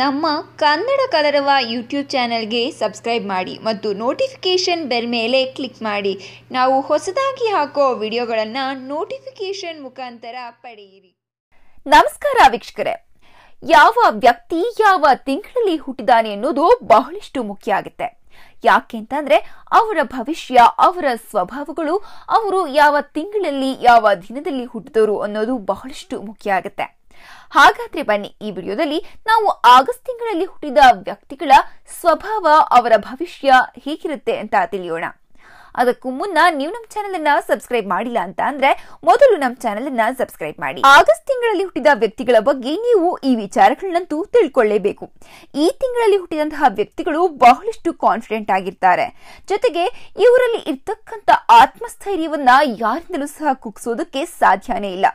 ನಮ್ಮ ಕನ್ನಡ ಕಲರವ ಯೂಟ್ಯೂಬ್ ಚಾನೆಲ್ಗೆ ಸಬ್ಸ್ಕ್ರೈಬ್ ಮಾಡಿ ಮತ್ತು ನೋಟಿಫಿಕೇಷನ್ ಬೆಲ್ ಮೇಲೆ ಕ್ಲಿಕ್ ಮಾಡಿ ನಾವು ಹೊಸದಾಗಿ ಹಾಕೋ ವಿಡಿಯೋಗಳನ್ನು ನೋಟಿಫಿಕೇಷನ್ ಮುಖಾಂತರ ಪಡೆಯಿರಿ ನಮಸ್ಕಾರ ವೀಕ್ಷಕರೇ ಯಾವ ವ್ಯಕ್ತಿ ಯಾವ ತಿಂಗಳಲ್ಲಿ ಹುಟ್ಟಿದಾನೆ ಅನ್ನೋದು ಬಹಳಷ್ಟು ಮುಖ್ಯ ಆಗುತ್ತೆ ಯಾಕೆಂತಂದ್ರೆ ಅವರ ಭವಿಷ್ಯ ಅವರ ಸ್ವಭಾವಗಳು ಅವರು ಯಾವ ತಿಂಗಳಲ್ಲಿ ಯಾವ ದಿನದಲ್ಲಿ ಹುಟ್ಟಿದವರು ಅನ್ನೋದು ಬಹಳಷ್ಟು ಮುಖ್ಯ ಆಗುತ್ತೆ ಹಾಗಾದ್ರೆ ಬನ್ನಿ ಈ ವಿಡಿಯೋದಲ್ಲಿ ನಾವು ಆಗಸ್ಟ್ ತಿಂಗಳಲ್ಲಿ ಹುಟ್ಟಿದ ವ್ಯಕ್ತಿಗಳ ಸ್ವಭಾವ ಅವರ ಭವಿಷ್ಯ ಹೇಗಿರುತ್ತೆ ಅಂತ ತಿಳಿಯೋಣ ಅದಕ್ಕೂ ಮುನ್ನ ನೀವು ನಮ್ಮ ಚಾನೆಲ್ ಅನ್ನ ಸಬ್ಸ್ಕ್ರೈಬ್ ಮಾಡಿಲ್ಲ ಅಂತ ಅಂದ್ರೆ ಮೊದಲು ನಮ್ಮ ಚಾನೆಲ್ ಅನ್ನ ಸಬ್ಸ್ಕ್ರೈಬ್ ಮಾಡಿ ಆಗಸ್ಟ್ ತಿಂಗಳಲ್ಲಿ ಹುಟ್ಟಿದ ವ್ಯಕ್ತಿಗಳ ಬಗ್ಗೆ ನೀವು ಈ ವಿಚಾರಗಳನ್ನಂತೂ ತಿಳ್ಕೊಳ್ಳೇಬೇಕು ಈ ತಿಂಗಳಲ್ಲಿ ಹುಟ್ಟಿದಂತಹ ವ್ಯಕ್ತಿಗಳು ಬಹಳಷ್ಟು ಕಾನ್ಫಿಡೆಂಟ್ ಆಗಿರ್ತಾರೆ ಜೊತೆಗೆ ಇವರಲ್ಲಿ ಇರ್ತಕ್ಕಂಥ ಆತ್ಮಸ್ಥೈರ್ಯವನ್ನ ಯಾರಿಂದಲೂ ಸಹ ಕುಗ್ಸೋದಕ್ಕೆ ಸಾಧ್ಯನೇ ಇಲ್ಲ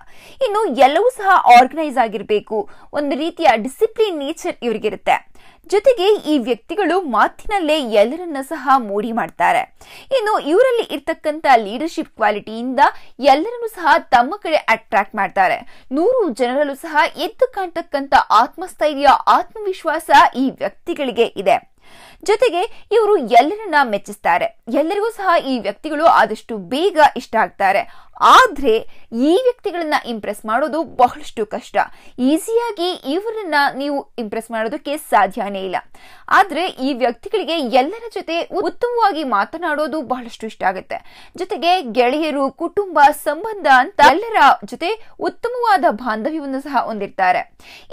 ಇನ್ನು ಎಲ್ಲವೂ ಸಹ ಆರ್ಗನೈಸ್ ಆಗಿರಬೇಕು ಒಂದು ರೀತಿಯ ಡಿಸಿಪ್ಲಿನ್ ನೇಚರ್ ಇವರಿಗಿರುತ್ತೆ ಜೊತೆಗೆ ಈ ವ್ಯಕ್ತಿಗಳು ಮಾತಿನಲ್ಲೇ ಎಲ್ಲರನ್ನ ಸಹ ಮೋಡಿ ಮಾಡ್ತಾರೆ ಇನ್ನು ಇವರಲ್ಲಿ ಇರ್ತಕ್ಕಂತ ಲೀಡರ್ಶಿಪ್ ಕ್ವಾಲಿಟಿಯಿಂದ ಎಲ್ಲರನ್ನು ಸಹ ತಮ್ಮ ಕಡೆ ಅಟ್ರಾಕ್ಟ್ ಮಾಡ್ತಾರೆ ನೂರು ಜನರಲ್ಲೂ ಸಹ ಎದ್ದು ಕಾಣ್ತಕ್ಕಂತ ಆತ್ಮಸ್ಥೈರ್ಯ ಆತ್ಮವಿಶ್ವಾಸ ಈ ವ್ಯಕ್ತಿಗಳಿಗೆ ಇದೆ ಜೊತೆಗೆ ಇವರು ಎಲ್ಲರನ್ನ ಮೆಚ್ಚಿಸ್ತಾರೆ ಎಲ್ಲರಿಗೂ ಸಹ ಈ ವ್ಯಕ್ತಿಗಳು ಆದಷ್ಟು ಬೇಗ ಇಷ್ಟ ಆಗ್ತಾರೆ ಆದರೆ ಈ ವ್ಯಕ್ತಿಗಳನ್ನ ಇಂಪ್ರೆಸ್ ಮಾಡೋದು ಬಹಳಷ್ಟು ಕಷ್ಟ ಈಸಿಯಾಗಿ ಇವರನ್ನ ನೀವು ಇಂಪ್ರೆಸ್ ಮಾಡೋದಕ್ಕೆ ಸಾಧ್ಯನೇ ಇಲ್ಲ ಆದರೆ ಈ ವ್ಯಕ್ತಿಗಳಿಗೆ ಎಲ್ಲರ ಜೊತೆ ಉತ್ತಮವಾಗಿ ಮಾತನಾಡೋದು ಬಹಳಷ್ಟು ಇಷ್ಟ ಆಗುತ್ತೆ ಜೊತೆಗೆ ಗೆಳೆಯರು ಕುಟುಂಬ ಸಂಬಂಧ ಅಂತ ಎಲ್ಲರ ಜೊತೆ ಉತ್ತಮವಾದ ಬಾಂಧವ್ಯವನ್ನು ಸಹ ಹೊಂದಿರ್ತಾರೆ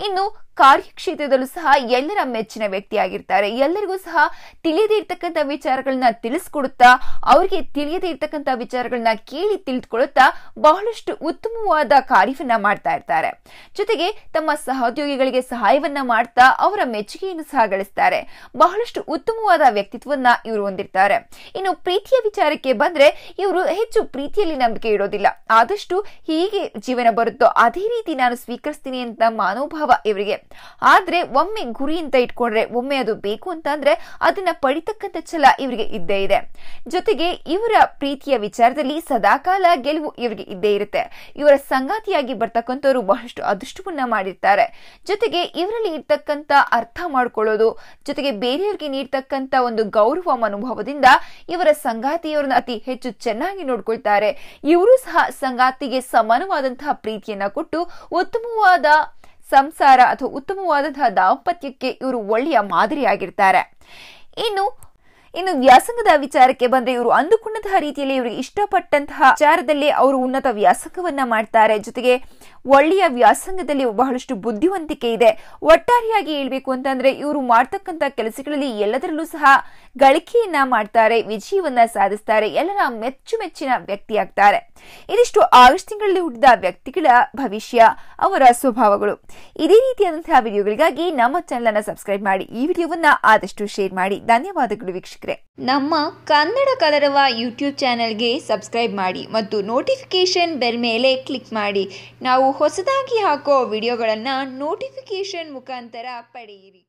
ಇನ್ನು ಕಾರ್ಯಕ್ಷೇತ್ರದಲ್ಲೂ ಸಹ ಎಲ್ಲರ ಮೆಚ್ಚಿನ ಆಗಿರ್ತಾರೆ ಎಲ್ಲರಿಗೂ ಸಹ ತಿಳಿಯದೇ ಇರ್ತಕ್ಕಂಥ ವಿಚಾರಗಳನ್ನ ತಿಳಿಸ್ಕೊಡುತ್ತಾ ಅವರಿಗೆ ತಿಳಿಯದೇ ಇರ್ತಕ್ಕಂಥ ವಿಚಾರಗಳನ್ನ ಕೇಳಿ ತಿಳಿದುಕೊಳ್ಳುತ್ತಾ ಬಹಳಷ್ಟು ಉತ್ತಮವಾದ ಕಾರ್ಯವನ್ನ ಮಾಡ್ತಾ ಇರ್ತಾರೆ ಜೊತೆಗೆ ತಮ್ಮ ಸಹೋದ್ಯೋಗಿಗಳಿಗೆ ಸಹಾಯವನ್ನ ಮಾಡ್ತಾ ಅವರ ಮೆಚ್ಚುಗೆಯನ್ನು ಸಹ ಗಳಿಸ್ತಾರೆ ಬಹಳಷ್ಟು ಉತ್ತಮವಾದ ವ್ಯಕ್ತಿತ್ವವನ್ನ ಇವರು ಹೊಂದಿರ್ತಾರೆ ಇನ್ನು ಪ್ರೀತಿಯ ವಿಚಾರಕ್ಕೆ ಬಂದ್ರೆ ಇವರು ಹೆಚ್ಚು ಪ್ರೀತಿಯಲ್ಲಿ ನಂಬಿಕೆ ಇಡೋದಿಲ್ಲ ಆದಷ್ಟು ಹೀಗೆ ಜೀವನ ಬರುತ್ತೋ ಅದೇ ರೀತಿ ನಾನು ಸ್ವೀಕರಿಸ್ತೀನಿ ಅಂತ ಮನೋಭಾವ ಇವರಿಗೆ ಆದ್ರೆ ಒಮ್ಮೆ ಗುರಿ ಅಂತ ಇಟ್ಕೊಂಡ್ರೆ ಒಮ್ಮೆ ಅದು ಬೇಕು ಅಂತ ಅಂದ್ರೆ ಅದನ್ನ ಪಡಿತಕ್ಕಂಥ ಛಲ ಇವರಿಗೆ ಇದ್ದೇ ಇದೆ ಜೊತೆಗೆ ಇವರ ಪ್ರೀತಿಯ ವಿಚಾರದಲ್ಲಿ ಸದಾಕಾಲ ಗೆಲುವು ಗೆಲುವು ಇವರಿಗೆ ಇದ್ದೇ ಇರುತ್ತೆ ಇವರ ಸಂಗಾತಿಯಾಗಿ ಬರ್ತಕ್ಕಂಥವ್ರು ಬಹಳಷ್ಟು ಅದೃಷ್ಟವನ್ನ ಮಾಡಿರ್ತಾರೆ ಜೊತೆಗೆ ಇವರಲ್ಲಿ ಇರ್ತಕ್ಕಂಥ ಅರ್ಥ ಮಾಡ್ಕೊಳ್ಳೋದು ಜೊತೆಗೆ ಬೇರೆಯವರಿಗೆ ನೀಡ್ತಕ್ಕಂಥ ಒಂದು ಗೌರವ ಮನೋಭಾವದಿಂದ ಇವರ ಸಂಗಾತಿಯವರನ್ನ ಅತಿ ಹೆಚ್ಚು ಚೆನ್ನಾಗಿ ನೋಡ್ಕೊಳ್ತಾರೆ ಇವರು ಸಹ ಸಂಗಾತಿಗೆ ಸಮಾನವಾದಂತಹ ಪ್ರೀತಿಯನ್ನ ಕೊಟ್ಟು ಉತ್ತಮವಾದ ಸಂಸಾರ ಅಥವಾ ಉತ್ತಮವಾದಂತಹ ದಾಂಪತ್ಯಕ್ಕೆ ಇವರು ಒಳ್ಳೆಯ ಮಾದರಿಯಾಗಿರ್ತಾರೆ ಇನ್ನು ಇನ್ನು ವ್ಯಾಸಂಗದ ವಿಚಾರಕ್ಕೆ ಬಂದ್ರೆ ಇವರು ಅಂದುಕೊಂಡಂತಹ ರೀತಿಯಲ್ಲಿ ಇವರಿಗೆ ಇಷ್ಟಪಟ್ಟಂತಹ ವಿಚಾರದಲ್ಲಿ ಅವರು ಉನ್ನತ ವ್ಯಾಸಂಗವನ್ನ ಮಾಡ್ತಾರೆ ಜೊತೆಗೆ ಒಳ್ಳೆಯ ವ್ಯಾಸಂಗದಲ್ಲಿ ಬಹಳಷ್ಟು ಬುದ್ಧಿವಂತಿಕೆ ಇದೆ ಒಟ್ಟಾರೆಯಾಗಿ ಹೇಳ್ಬೇಕು ಅಂತಂದ್ರೆ ಇವರು ಮಾಡ್ತಕ್ಕಂತ ಕೆಲಸಗಳಲ್ಲಿ ಎಲ್ಲದರಲ್ಲೂ ಸಹ ಗಳಿಕೆಯನ್ನ ಮಾಡ್ತಾರೆ ವಿಜಯವನ್ನ ಸಾಧಿಸ್ತಾರೆ ಎಲ್ಲರ ಮೆಚ್ಚು ಮೆಚ್ಚಿನ ವ್ಯಕ್ತಿಯಾಗ್ತಾರೆ ಇದಿಷ್ಟು ಆಗಸ್ಟ್ ತಿಂಗಳಲ್ಲಿ ಹುಟ್ಟಿದ ವ್ಯಕ್ತಿಗಳ ಭವಿಷ್ಯ ಅವರ ಸ್ವಭಾವಗಳು ಇದೇ ರೀತಿಯಾದಂತಹ ವಿಡಿಯೋಗಳಿಗಾಗಿ ನಮ್ಮ ಚಾನೆಲ್ ಅನ್ನ ಸಬ್ಸ್ಕ್ರೈಬ್ ಮಾಡಿ ಈ ವಿಡಿಯೋವನ್ನ ಆದಷ್ಟು ಶೇರ್ ಮಾಡಿ ಧನ್ಯವಾದಗಳು ವೀಕ್ಷಕರೇ ನಮ್ಮ ಕನ್ನಡ ಕಲರವ ಯೂಟ್ಯೂಬ್ ಚಾನೆಲ್ಗೆ ಸಬ್ಸ್ಕ್ರೈಬ್ ಮಾಡಿ ಮತ್ತು ನೋಟಿಫಿಕೇಶನ್ ಬೆಲ್ ಮೇಲೆ ಕ್ಲಿಕ್ ಮಾಡಿ ನಾವು ಹೊಸದಾಗಿ ಹಾಕೋ ವಿಡಿಯೋಗಳನ್ನು ನೋಟಿಫಿಕೇಶನ್ ಮುಖಾಂತರ ಪಡೆಯಿರಿ